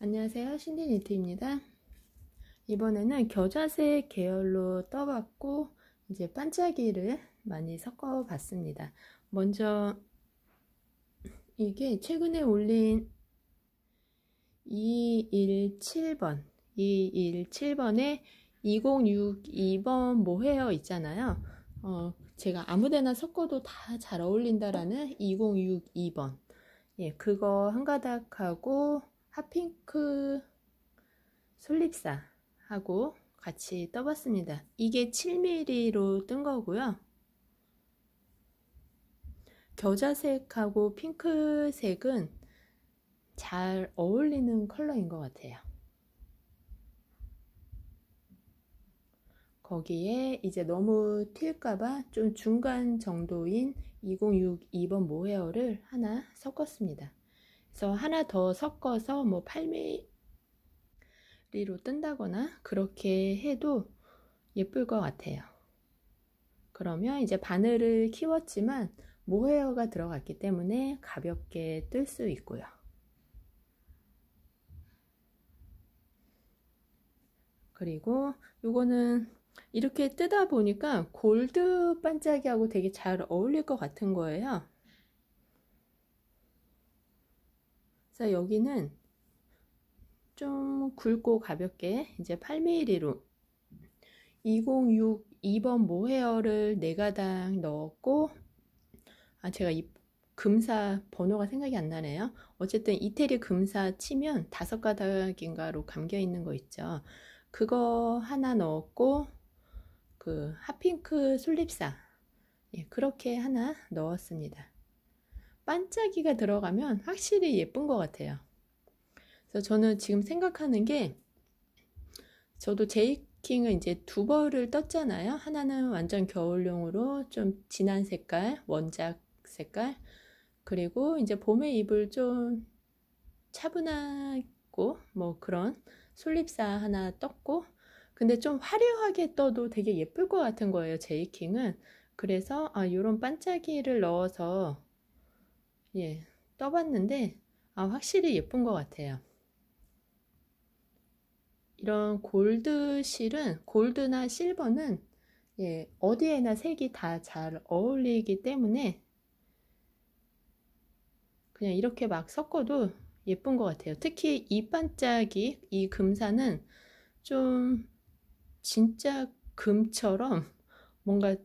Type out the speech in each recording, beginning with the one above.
안녕하세요 신디니트입니다 이번에는 겨자색 계열로 떠봤고 이제 반짝이를 많이 섞어 봤습니다 먼저 이게 최근에 올린 217번 217번에 2062번 뭐헤요 있잖아요 어, 제가 아무데나 섞어도 다 잘 어울린다라는 2062번 예, 그거 한 가닥하고 핫핑크 솔립사하고 같이 떠봤습니다. 이게 7mm로 뜬 거고요. 겨자색하고 핑크색은 잘 어울리는 컬러인 것 같아요. 거기에 이제 너무 튈까봐 좀 중간 정도인 2062번 모헤어를 하나 섞었습니다. 그래서 하나 더 섞어서 뭐 8mm로 뜬다거나 그렇게 해도 예쁠 것 같아요. 그러면 이제 바늘을 키웠지만 모헤어가 들어갔기 때문에 가볍게 뜰 수 있고요. 그리고 이거는 이렇게 뜨다 보니까 골드 반짝이하고 되게 잘 어울릴 것 같은 거예요. 그래서 여기는 좀 굵고 가볍게 이제 8mm로 2062번 모헤어를 4가닥 넣었고 아 제가 이 금사 번호가 생각이 안 나네요. 어쨌든 이태리 금사 치면 다섯 가닥인가로 감겨 있는 거 있죠. 그거 하나 넣었고 그 핫핑크 솔립사 예, 그렇게 하나 넣었습니다. 반짝이가 들어가면 확실히 예쁜 것 같아요. 그래서 저는 지금 생각하는 게 저도 제이킹은 이제 두 벌을 떴잖아요. 하나는 완전 겨울용으로 좀 진한 색깔, 원작 색깔. 그리고 이제 봄에 입을 좀 차분하고 뭐 그런 솔잎사 하나 떴고 근데 좀 화려하게 떠도 되게 예쁠 것 같은 거예요. 제이킹은. 그래서 아, 이런 반짝이를 넣어서 예, 떠봤는데 아, 확실히 예쁜 것 같아요. 이런 골드 실은 골드나 실버는 예, 어디에나 색이 다 잘 어울리기 때문에 그냥 이렇게 막 섞어도 예쁜 것 같아요. 특히 이 반짝이, 이 금사는 좀 진짜 금처럼 뭔가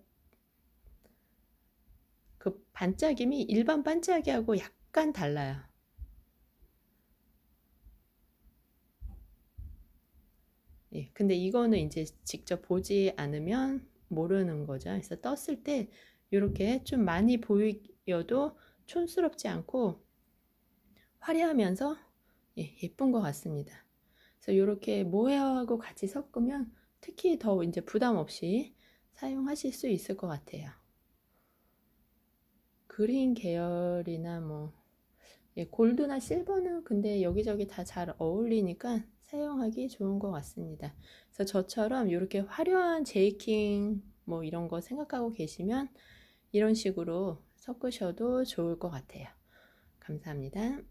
그 반짝임이 일반 반짝이하고 약간 달라요. 예, 근데 이거는 이제 직접 보지 않으면 모르는 거죠. 그래서 떴을 때 이렇게 좀 많이 보여도 촌스럽지 않고 화려하면서 예, 예쁜 것 같습니다. 그래서 이렇게 모헤어하고 같이 섞으면 특히 더 이제 부담 없이 사용하실 수 있을 것 같아요. 그린 계열이나 뭐 예, 골드나 실버는 근데 여기저기 다 잘 어울리니까 사용하기 좋은 것 같습니다. 그래서 저처럼 이렇게 화려한 제이킹 뭐 이런 거 생각하고 계시면 이런 식으로 섞으셔도 좋을 것 같아요. 감사합니다.